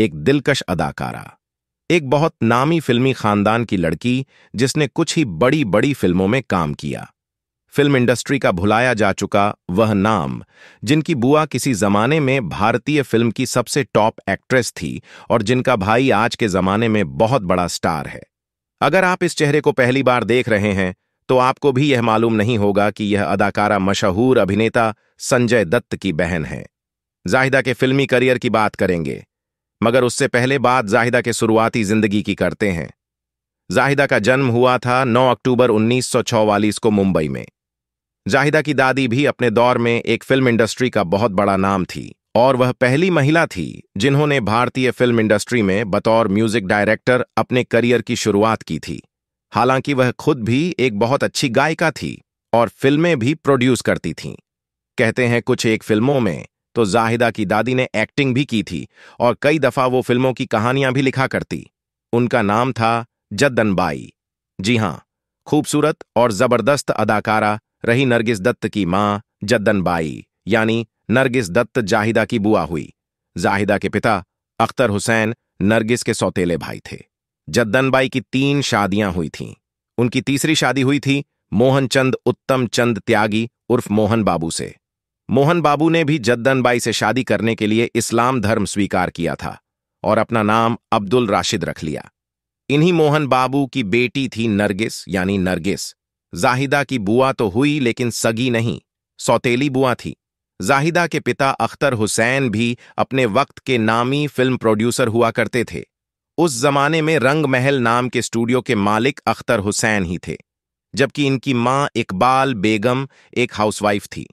एक दिलकश अदाकारा एक बहुत नामी फिल्मी खानदान की लड़की जिसने कुछ ही बड़ी बड़ी फिल्मों में काम किया फिल्म इंडस्ट्री का भुलाया जा चुका वह नाम जिनकी बुआ किसी जमाने में भारतीय फिल्म की सबसे टॉप एक्ट्रेस थी और जिनका भाई आज के जमाने में बहुत बड़ा स्टार है अगर आप इस चेहरे को पहली बार देख रहे हैं तो आपको भी यह मालूम नहीं होगा कि यह अदाकारा मशहूर अभिनेता संजय दत्त की बहन है जाहिदा के फिल्मी करियर की बात करेंगे मगर उससे पहले बात जाहिदा के शुरुआती जिंदगी की करते हैं जाहिदा का जन्म हुआ था 9 अक्टूबर 1944 को मुंबई में जाहिदा की दादी भी अपने दौर में एक फिल्म इंडस्ट्री का बहुत बड़ा नाम थी और वह पहली महिला थी जिन्होंने भारतीय फिल्म इंडस्ट्री में बतौर म्यूजिक डायरेक्टर अपने करियर की शुरुआत की थी हालांकि वह खुद भी एक बहुत अच्छी गायिका थी और फिल्में भी प्रोड्यूस करती थीं कहते हैं कुछ एक फिल्मों में तो जाहिदा की दादी ने एक्टिंग भी की थी और कई दफा वो फिल्मों की कहानियां भी लिखा करती उनका नाम था जद्दनबाई जी हां खूबसूरत और जबरदस्त अदाकारा रही नरगिस दत्त की मां जद्दनबाई यानी नरगिस दत्त जाहिदा की बुआ हुई जाहिदा के पिता अख्तर हुसैन नरगिस के सौतेले भाई थे जद्दनबाई की तीन शादियां हुई थीं उनकी तीसरी शादी हुई थी मोहन चंद उत्तम चंद त्यागी उर्फ मोहन बाबू से मोहन बाबू ने भी जद्दनबाई से शादी करने के लिए इस्लाम धर्म स्वीकार किया था और अपना नाम अब्दुल राशिद रख लिया इन्हीं मोहन बाबू की बेटी थी नरगिस यानी नरगिस जाहिदा की बुआ तो हुई लेकिन सगी नहीं सौतेली बुआ थी जाहिदा के पिता अख्तर हुसैन भी अपने वक्त के नामी फिल्म प्रोड्यूसर हुआ करते थे उस जमाने में रंग महल नाम के स्टूडियो के मालिक अख्तर हुसैन ही थे जबकि इनकी मां इकबाल बेगम एक हाउसवाइफ थी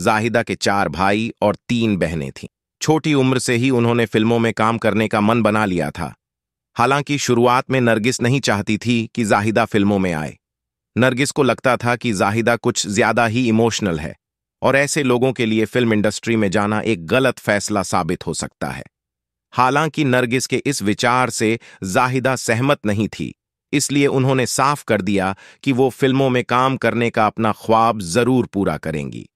जाहिदा के चार भाई और तीन बहनें थीं छोटी उम्र से ही उन्होंने फिल्मों में काम करने का मन बना लिया था हालांकि शुरुआत में नरगिस नहीं चाहती थी कि जाहिदा फिल्मों में आए नरगिस को लगता था कि जाहिदा कुछ ज्यादा ही इमोशनल है और ऐसे लोगों के लिए फिल्म इंडस्ट्री में जाना एक गलत फैसला साबित हो सकता है हालांकि नरगिस के इस विचार से जाहिदा सहमत नहीं थी इसलिए उन्होंने साफ कर दिया कि वो फिल्मों में काम करने का अपना ख्वाब जरूर पूरा करेंगी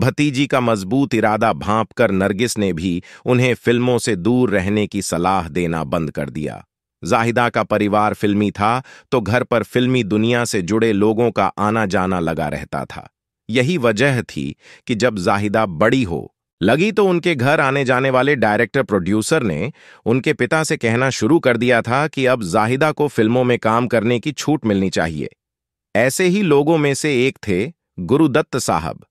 भतीजी का मजबूत इरादा भांपकर नरगिस ने भी उन्हें फिल्मों से दूर रहने की सलाह देना बंद कर दिया जाहिदा का परिवार फिल्मी था तो घर पर फिल्मी दुनिया से जुड़े लोगों का आना जाना लगा रहता था यही वजह थी कि जब जाहिदा बड़ी हो लगी तो उनके घर आने जाने वाले डायरेक्टर प्रोड्यूसर ने उनके पिता से कहना शुरू कर दिया था कि अब जाहिदा को फिल्मों में काम करने की छूट मिलनी चाहिए ऐसे ही लोगों में से एक थे गुरुदत्त साहब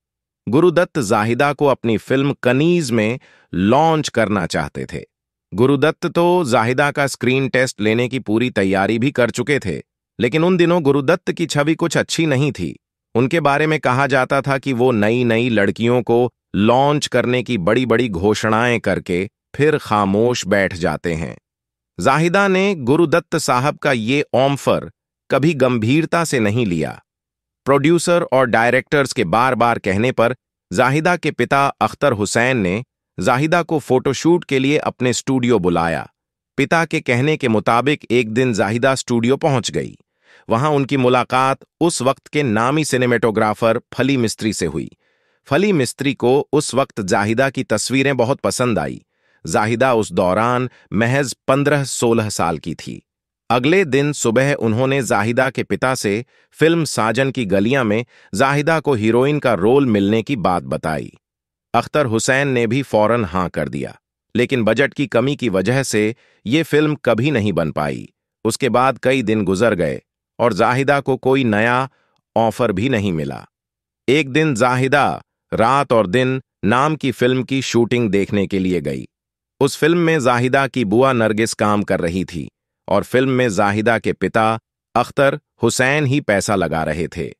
गुरुदत्त जाहिदा को अपनी फिल्म कनीज में लॉन्च करना चाहते थे गुरुदत्त तो जाहिदा का स्क्रीन टेस्ट लेने की पूरी तैयारी भी कर चुके थे लेकिन उन दिनों गुरुदत्त की छवि कुछ अच्छी नहीं थी उनके बारे में कहा जाता था कि वो नई नई लड़कियों को लॉन्च करने की बड़ी बड़ी घोषणाएं करके फिर खामोश बैठ जाते हैं जाहिदा ने गुरुदत्त साहब का ये ऑम्फर कभी गंभीरता से नहीं लिया प्रोड्यूसर और डायरेक्टर्स के बार बार कहने पर जाहिदा के पिता अख्तर हुसैन ने जाहिदा को फोटोशूट के लिए अपने स्टूडियो बुलाया पिता के कहने के मुताबिक एक दिन जाहिदा स्टूडियो पहुंच गई वहां उनकी मुलाकात उस वक्त के नामी सिनेमेटोग्राफर फली मिस्त्री से हुई फली मिस्त्री को उस वक्त जाहिदा की तस्वीरें बहुत पसंद आई जाहिदा उस दौरान महज पंद्रह सोलह साल की थी अगले दिन सुबह उन्होंने जाहिदा के पिता से फिल्म साजन की गलियां में जाहिदा को हीरोइन का रोल मिलने की बात बताई अख्तर हुसैन ने भी फौरन हां कर दिया लेकिन बजट की कमी की वजह से ये फिल्म कभी नहीं बन पाई उसके बाद कई दिन गुजर गए और जाहिदा को कोई नया ऑफर भी नहीं मिला एक दिन जाहिदा रात और दिन नाम की फिल्म की शूटिंग देखने के लिए गई उस फिल्म में जाहिदा की बुआ नरगिस काम कर रही थी और फिल्म में जाहिदा के पिता अख्तर हुसैन ही पैसा लगा रहे थे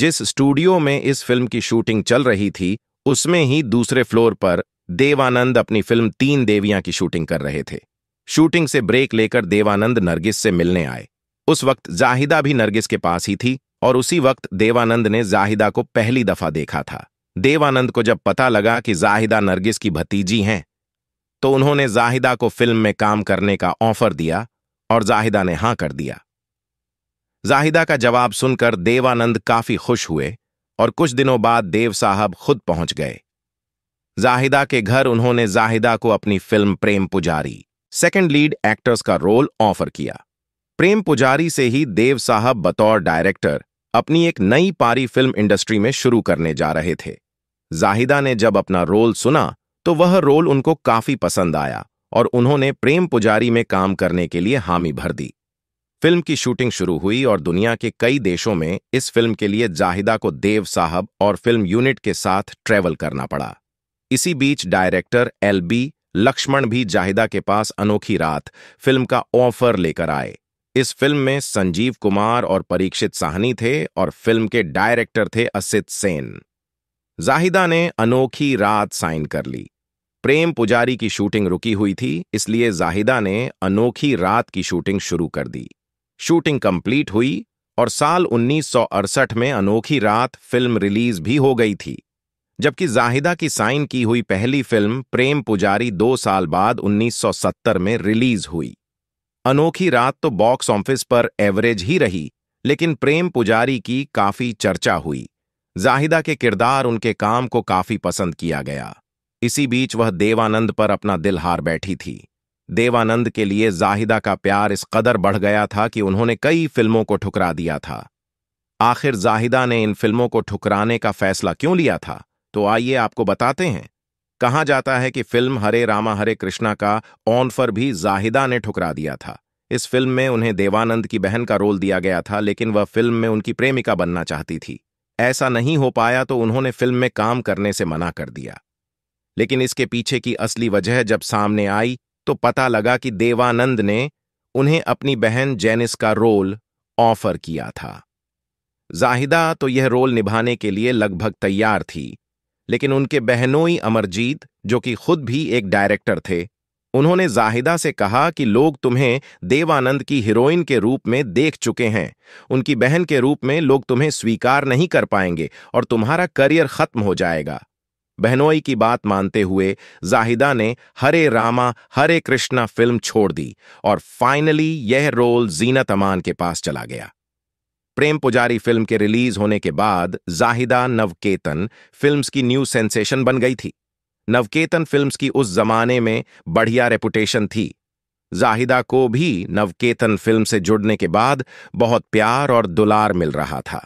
जिस स्टूडियो में इस फिल्म की शूटिंग चल रही थी उसमें ही दूसरे फ्लोर पर देवानंद अपनी फिल्म तीन देवियां की शूटिंग कर रहे थे शूटिंग से ब्रेक लेकर देवानंद नरगिस से मिलने आए उस वक्त जाहिदा भी नरगिस के पास ही थी और उसी वक्त देवानंद ने जाहिदा को पहली दफा देखा था देवानंद को जब पता लगा कि जाहिदा नरगिस की भतीजी हैं तो उन्होंने जाहिदा को फिल्म में काम करने का ऑफर दिया और जाहिदा ने हां कर दिया जाहिदा का जवाब सुनकर देवानंद काफी खुश हुए और कुछ दिनों बाद देव साहब खुद पहुंच गए जाहिदा के घर उन्होंने जाहिदा को अपनी film Prem Pujari second lead actors का रोल ऑफर किया प्रेम पुजारी से ही देव साहब बतौर डायरेक्टर अपनी एक नई पारी फिल्म इंडस्ट्री में शुरू करने जा रहे थे जाहिदा ने जब अपना रोल सुना तो वह रोल उनको काफी पसंद आया और उन्होंने प्रेम पुजारी में काम करने के लिए हामी भर दी फिल्म की शूटिंग शुरू हुई और दुनिया के कई देशों में इस फिल्म के लिए जाहिदा को देव साहब और फिल्म यूनिट के साथ ट्रैवल करना पड़ा इसी बीच डायरेक्टर एल बी लक्ष्मण भी जाहिदा के पास अनोखी रात फिल्म का ऑफर लेकर आए इस फिल्म में संजीव कुमार और परीक्षित साहनी थे और फिल्म के डायरेक्टर थे असित सेन जाहिदा ने अनोखी रात साइन कर ली प्रेम पुजारी की शूटिंग रुकी हुई थी इसलिए जाहिदा ने अनोखी रात की शूटिंग शुरू कर दी शूटिंग कंप्लीट हुई और साल उन्नीस में अनोखी रात फिल्म रिलीज भी हो गई थी जबकि जाहिदा की साइन की हुई पहली फिल्म प्रेम पुजारी दो साल बाद 1970 में रिलीज हुई अनोखी रात तो बॉक्स ऑफिस पर एवरेज ही रही लेकिन प्रेम पुजारी की काफी चर्चा हुई जाहिदा के किरदार उनके काम को काफी पसंद किया गया इसी बीच वह देवानंद पर अपना दिल हार बैठी थी देवानंद के लिए जाहिदा का प्यार इस कदर बढ़ गया था कि उन्होंने कई फिल्मों को ठुकरा दिया था आखिर जाहिदा ने इन फिल्मों को ठुकराने का फैसला क्यों लिया था तो आइए आपको बताते हैं कहा जाता है कि फिल्म हरे रामा हरे कृष्णा का ऑन फर भी जाहिदा ने ठुकरा दिया था इस फिल्म में उन्हें देवानंद की बहन का रोल दिया गया था लेकिन वह फिल्म में उनकी प्रेमिका बनना चाहती थी ऐसा नहीं हो पाया तो उन्होंने फिल्म में काम करने से मना कर दिया लेकिन इसके पीछे की असली वजह जब सामने आई तो पता लगा कि देवानंद ने उन्हें अपनी बहन जेनिस का रोल ऑफर किया था जाहिदा तो यह रोल निभाने के लिए लगभग तैयार थी लेकिन उनके बहनोई अमरजीत जो कि खुद भी एक डायरेक्टर थे उन्होंने जाहिदा से कहा कि लोग तुम्हें देवानंद की हीरोइन के रूप में देख चुके हैं उनकी बहन के रूप में लोग तुम्हें स्वीकार नहीं कर पाएंगे और तुम्हारा करियर खत्म हो जाएगा बहनोई की बात मानते हुए जाहिदा ने हरे रामा हरे कृष्णा फिल्म छोड़ दी और फाइनली यह रोल जीनत अमान के पास चला गया प्रेम पुजारी फिल्म के रिलीज होने के बाद जाहिदा नवकेतन फिल्म्स की न्यू सेंसेशन बन गई थी नवकेतन फिल्म्स की उस जमाने में बढ़िया रेपुटेशन थी जाहिदा को भी नवकेतन फिल्म से जुड़ने के बाद बहुत प्यार और दुलार मिल रहा था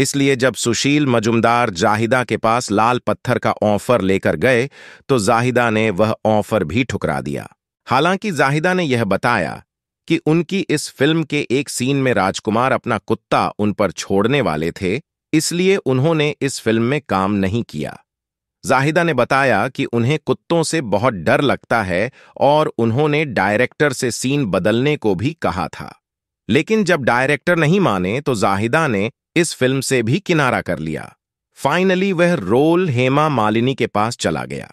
इसलिए जब सुशील मजुमदार जाहिदा के पास लाल पत्थर का ऑफर लेकर गए तो जाहिदा ने वह ऑफर भी ठुकरा दिया हालांकि जाहिदा ने यह बताया कि उनकी इस फिल्म के एक सीन में राजकुमार अपना कुत्ता उन पर छोड़ने वाले थे इसलिए उन्होंने इस फिल्म में काम नहीं किया जाहिदा ने बताया कि उन्हें कुत्तों से बहुत डर लगता है और उन्होंने डायरेक्टर से सीन बदलने को भी कहा था लेकिन जब डायरेक्टर नहीं माने तो जाहिदा ने इस फिल्म से भी किनारा कर लिया फाइनली वह रोल हेमा मालिनी के पास चला गया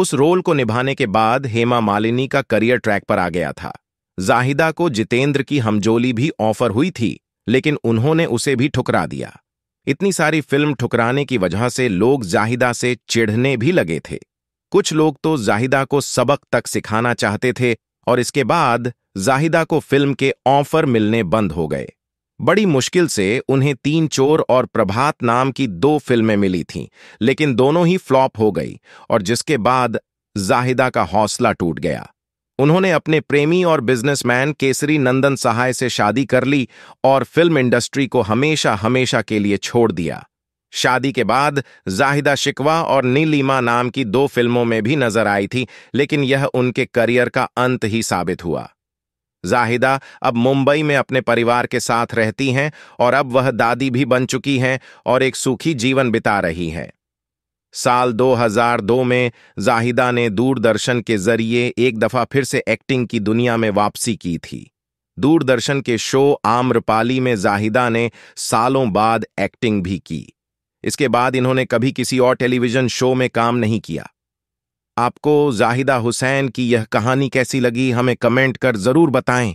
उस रोल को निभाने के बाद हेमा मालिनी का करियर ट्रैक पर आ गया था जाहिदा को जितेंद्र की हमजोली भी ऑफर हुई थी लेकिन उन्होंने उसे भी ठुकरा दिया इतनी सारी फिल्म ठुकराने की वजह से लोग जाहिदा से चिढ़ने भी लगे थे कुछ लोग तो जाहिदा को सबक तक सिखाना चाहते थे और इसके बाद जाहिदा को फिल्म के ऑफर मिलने बंद हो गए बड़ी मुश्किल से उन्हें तीन चोर और प्रभात नाम की दो फिल्में मिली थीं, लेकिन दोनों ही फ्लॉप हो गई और जिसके बाद जाहिदा का हौसला टूट गया उन्होंने अपने प्रेमी और बिजनेसमैन केसरी नंदन सहाय से शादी कर ली और फिल्म इंडस्ट्री को हमेशा हमेशा के लिए छोड़ दिया शादी के बाद जाहिदा शिकवा और नीलिमा नाम की दो फिल्मों में भी नजर आई थी लेकिन यह उनके करियर का अंत ही साबित हुआ जाहिदा अब मुंबई में अपने परिवार के साथ रहती हैं और अब वह दादी भी बन चुकी हैं और एक सुखी जीवन बिता रही हैं साल 2002 में जाहिदा ने दूरदर्शन के जरिए एक दफ़ा फिर से एक्टिंग की दुनिया में वापसी की थी दूरदर्शन के शो आम्रपाली में जाहिदा ने सालों बाद एक्टिंग भी की इसके बाद इन्होंने कभी किसी और टेलीविजन शो में काम नहीं किया आपको जाहिदा हुसैन की यह कहानी कैसी लगी हमें कमेंट कर ज़रूर बताएं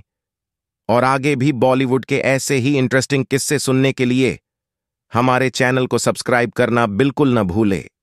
और आगे भी बॉलीवुड के ऐसे ही इंटरेस्टिंग किस्से सुनने के लिए हमारे चैनल को सब्सक्राइब करना बिल्कुल न भूलें